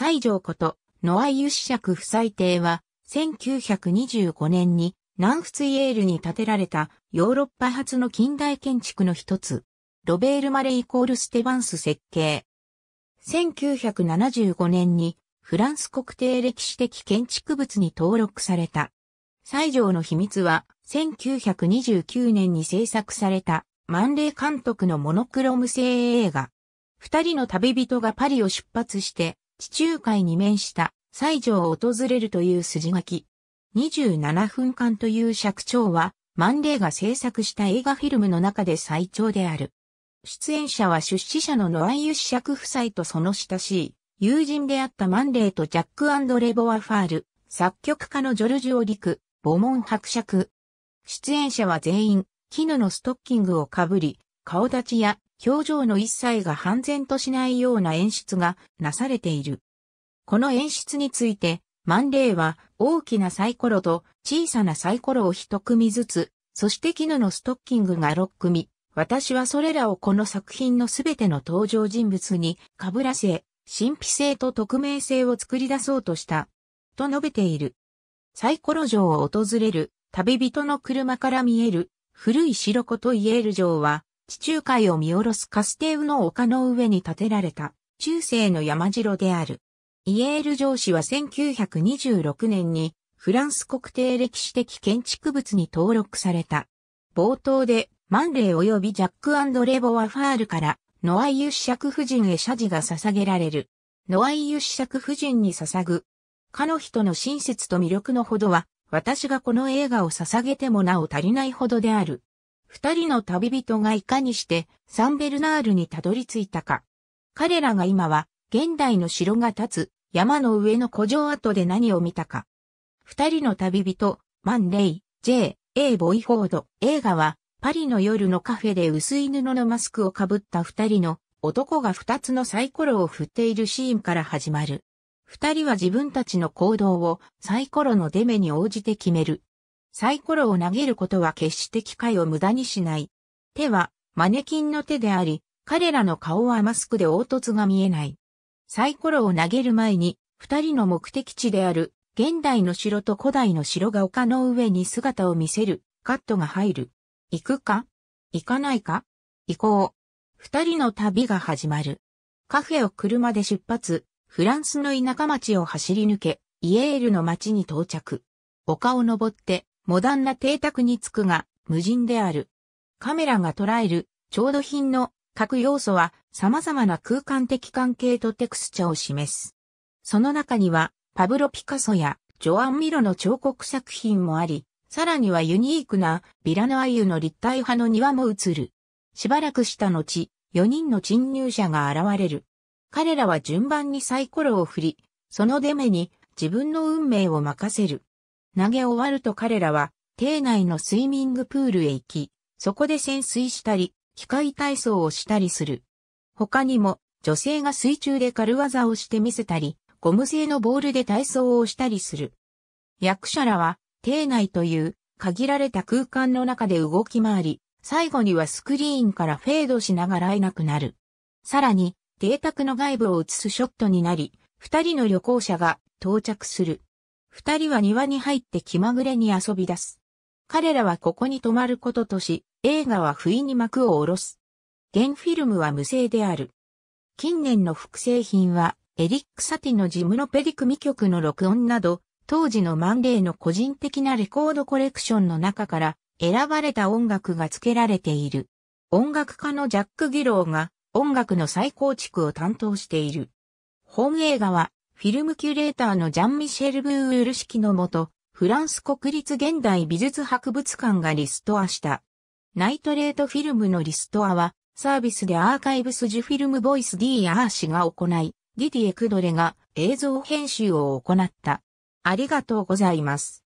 西条こと、ノア・ユシシャク夫妻邸は、1925年に南仏イエールに建てられたヨーロッパ初の近代建築の一つ、ロベール・マレイコール・ステバンス設計。1975年にフランス国定歴史的建築物に登録された。西条の秘密は、1929年に制作された、万イ監督のモノクロム製映画。二人の旅人がパリを出発して、地中海に面した西条を訪れるという筋書き。27分間という尺長は、マンレーが制作した映画フィルムの中で最長である。出演者は出資者のノアイユャク夫妻とその親しい友人であったマンレーとジャックレボア・ファール、作曲家のジョルジオ・リク、ボモン伯爵。出演者は全員、絹のストッキングをかぶり、顔立ちや表情の一切が半然としないような演出がなされている。この演出について、マンレイは大きなサイコロと小さなサイコロを一組ずつ、そして絹のストッキングが六組。私はそれらをこの作品のすべての登場人物に被らせ、神秘性と匿名性を作り出そうとした。と述べている。サイコロ城を訪れる旅人の車から見える古い白子とイエール城は地中海を見下ろすカステウの丘の上に建てられた中世の山城である。イエール城市は1926年にフランス国定歴史的建築物に登録された。冒頭でマンレー及びジャックレボワファールからノアイユシャク夫人へ謝辞が捧げられる。ノアイユシャク夫人に捧ぐ。かの人の親切と魅力のほどは、私がこの映画を捧げてもなお足りないほどである。二人の旅人がいかにしてサンベルナールにたどり着いたか。彼らが今は現代の城が立つ山の上の古城跡で何を見たか。二人の旅人、マン・レイ、J、A・ ボイフォード、映画はパリの夜のカフェで薄い布のマスクをかぶった二人の男が二つのサイコロを振っているシーンから始まる。二人は自分たちの行動をサイコロの出目に応じて決める。サイコロを投げることは決して機会を無駄にしない。手はマネキンの手であり、彼らの顔はマスクで凹凸が見えない。サイコロを投げる前に、二人の目的地である、現代の城と古代の城が丘の上に姿を見せる、カットが入る。行くか行かないか行こう。二人の旅が始まる。カフェを車で出発、フランスの田舎町を走り抜け、イエールの町に到着。丘を登って、モダンな邸宅に着くが、無人である。カメラが捉える、調度品の各要素は様々な空間的関係とテクスチャを示す。その中には、パブロ・ピカソやジョアン・ミロの彫刻作品もあり、さらにはユニークなビラのアユの立体派の庭も映る。しばらくした後、4人の侵入者が現れる。彼らは順番にサイコロを振り、その出目に自分の運命を任せる。投げ終わると彼らは、艇内のスイミングプールへ行き、そこで潜水したり、機械体操をしたりする。他にも、女性が水中で軽技をしてみせたり、ゴム製のボールで体操をしたりする。役者らは、艇内という限られた空間の中で動き回り、最後にはスクリーンからフェードしながらいなくなる。さらに、邸宅の外部を映すショットになり、二人の旅行者が到着する。二人は庭に入って気まぐれに遊び出す。彼らはここに泊まることとし、映画は不意に幕を下ろす。原フィルムは無声である。近年の複製品は、エリック・サティのジムロペリクミ曲の録音など、当時のマンレーの個人的なレコードコレクションの中から選ばれた音楽が付けられている。音楽家のジャック・ギローが音楽の再構築を担当している。本映画はフィルムキュレーターのジャン・ミシェル・ブーウール式のもと、フランス国立現代美術博物館がリストアした。ナイトレートフィルムのリストアは、サービスでアーカイブスジュフィルムボイス D アー氏が行い、ディディエ・クドレが映像編集を行った。ありがとうございます。